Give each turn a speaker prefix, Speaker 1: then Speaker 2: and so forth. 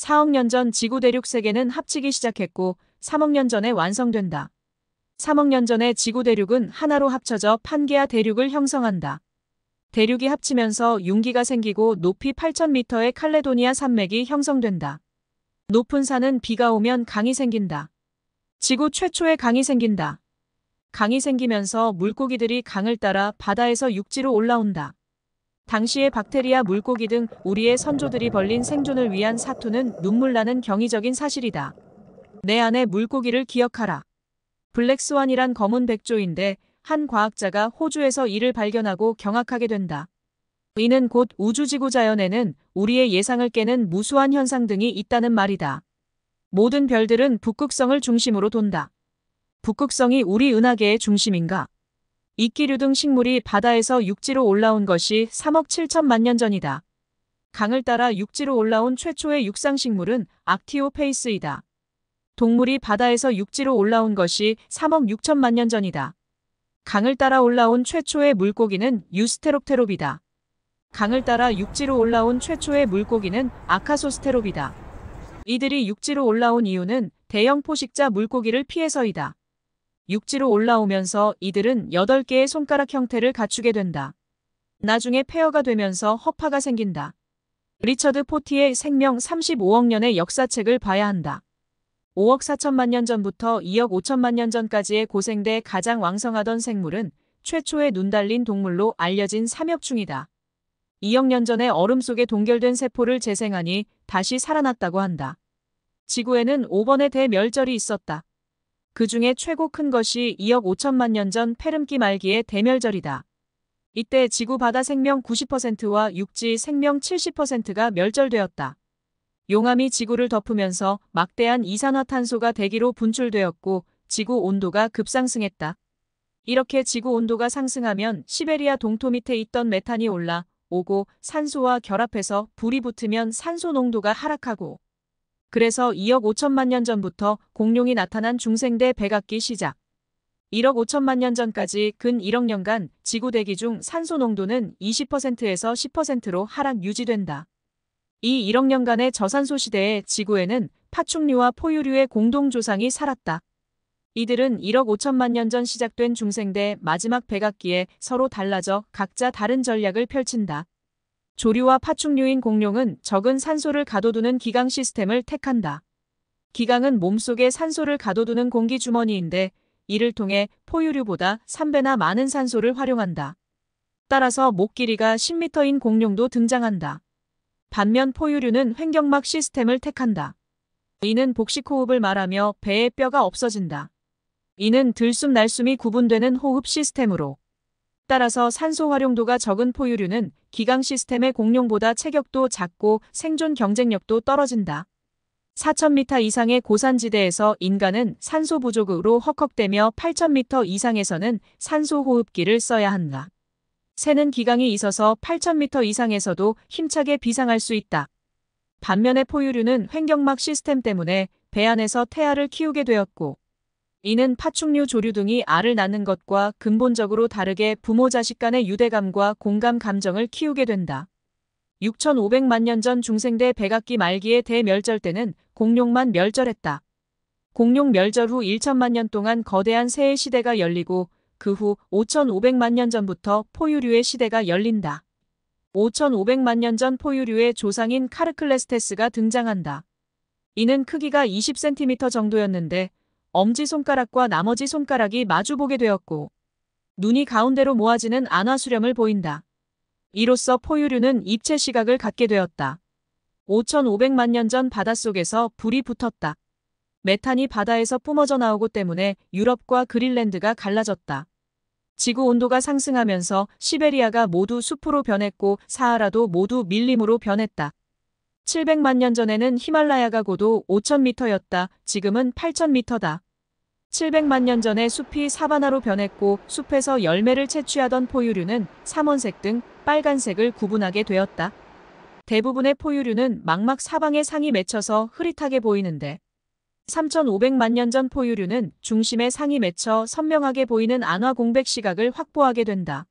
Speaker 1: 4억 년 전 지구 대륙 세계는 합치기 시작했고 3억 년 전에 완성된다. 3억 년 전에 지구 대륙은 하나로 합쳐져 판게아 대륙을 형성한다. 대륙이 합치면서 융기가 생기고 높이 8,000m의 칼레도니아 산맥이 형성된다. 높은 산은 비가 오면 강이 생긴다. 지구 최초의 강이 생긴다. 강이 생기면서 물고기들이 강을 따라 바다에서 육지로 올라온다. 당시의 박테리아 물고기 등 우리의 선조들이 벌린 생존을 위한 사투는 눈물나는 경이적인 사실이다. 내 안에 물고기를 기억하라. 블랙스완이란 검은 백조인데 한 과학자가 호주에서 이를 발견하고 경악하게 된다. 이는 곧 우주지구 자연에는 우리의 예상을 깨는 무수한 현상 등이 있다는 말이다. 모든 별들은 북극성을 중심으로 돈다. 북극성이 우리 은하계의 중심인가? 이끼류 등 식물이 바다에서 육지로 올라온 것이 3억 7천만 년 전이다. 강을 따라 육지로 올라온 최초의 육상식물은 악티오페이스이다. 동물이 바다에서 육지로 올라온 것이 3억 6천만 년 전이다. 강을 따라 올라온 최초의 물고기는 유스테롭테롭이다. 강을 따라 육지로 올라온 최초의 물고기는 아카소스테롭이다. 이들이 육지로 올라온 이유는 대형 포식자 물고기를 피해서이다. 육지로 올라오면서 이들은 8개의 손가락 형태를 갖추게 된다. 나중에 폐허가 되면서 허파가 생긴다. 리처드 포티의 생명 35억 년의 역사책을 봐야 한다. 5억 4천만 년 전부터 2억 5천만 년 전까지의 고생대 가장 왕성하던 생물은 최초의 눈 달린 동물로 알려진 삼엽충이다. 2억 년 전에 얼음 속에 동결된 세포를 재생하니 다시 살아났다고 한다. 지구에는 5번의 대멸절이 있었다. 그 중에 최고 큰 것이 2억 5천만 년 전 페름기 말기의 대멸절이다. 이때 지구 바다 생명 90%와 육지 생명 70%가 멸절되었다. 용암이 지구를 덮으면서 막대한 이산화탄소가 대기로 분출되었고 지구 온도가 급상승했다. 이렇게 지구 온도가 상승하면 시베리아 동토 밑에 있던 메탄이 올라 오고 산소와 결합해서 불이 붙으면 산소 농도가 하락하고 그래서 2억 5천만 년 전부터 공룡이 나타난 중생대 백악기 시작. 1억 5천만 년 전까지 근 1억 년간 지구 대기 중 산소 농도는 20%에서 10%로 하락 유지된다. 이 1억 년간의 저산소 시대에 지구에는 파충류와 포유류의 공동조상이 살았다. 이들은 1억 5천만 년 전 시작된 중생대 마지막 백악기에 서로 달라져 각자 다른 전략을 펼친다. 조류와 파충류인 공룡은 적은 산소를 가둬두는 기강 시스템을 택한다. 기강은 몸속에 산소를 가둬두는 공기 주머니인데 이를 통해 포유류보다 3배나 많은 산소를 활용한다. 따라서 목 길이가 10m인 공룡도 등장한다. 반면 포유류는 횡격막 시스템을 택한다. 이는 복식호흡을 말하며 배에 뼈가 없어진다. 이는 들숨 날숨이 구분되는 호흡 시스템으로 따라서 산소 활용도가 적은 포유류는 기강 시스템의 공룡보다 체격도 작고 생존 경쟁력도 떨어진다. 4,000m 이상의 고산지대에서 인간은 산소 부족으로 헉헉대며 8,000m 이상에서는 산소 호흡기를 써야 한다. 새는 기강이 있어서 8,000m 이상에서도 힘차게 비상할 수 있다. 반면에 포유류는 횡격막 시스템 때문에 배 안에서 태아를 키우게 되었고 이는 파충류 조류 등이 알을 낳는 것과 근본적으로 다르게 부모 자식 간의 유대감과 공감 감정을 키우게 된다. 6500만 년 전 중생대 백악기 말기의 대멸절 때는 공룡만 멸절했다. 공룡 멸절 후 1천만 년 동안 거대한 새의 시대가 열리고 그 후 5500만 년 전부터 포유류의 시대가 열린다. 5500만 년 전 포유류의 조상인 카르클레스테스가 등장한다. 이는 크기가 20cm 정도였는데 엄지손가락과 나머지 손가락이 마주보게 되었고 눈이 가운데로 모아지는 안화수렴을 보인다. 이로써 포유류는 입체 시각을 갖게 되었다. 5,500만 년 전 바닷속에서 불이 붙었다. 메탄이 바다에서 뿜어져 나오고 때문에 유럽과 그린랜드가 갈라졌다. 지구 온도가 상승하면서 시베리아가 모두 숲으로 변했고 사하라도 모두 밀림으로 변했다. 700만 년 전에는 히말라야가 고도 5,000m였다. 지금은 8,000m다. 700만 년 전에 숲이 사바나로 변했고 숲에서 열매를 채취하던 포유류는 삼원색 등 빨간색을 구분하게 되었다. 대부분의 포유류는 망막 사방에 상이 맺혀서 흐릿하게 보이는데 3500만 년 전 포유류는 중심에 상이 맺혀 선명하게 보이는 안화 공백 시각을 확보하게 된다.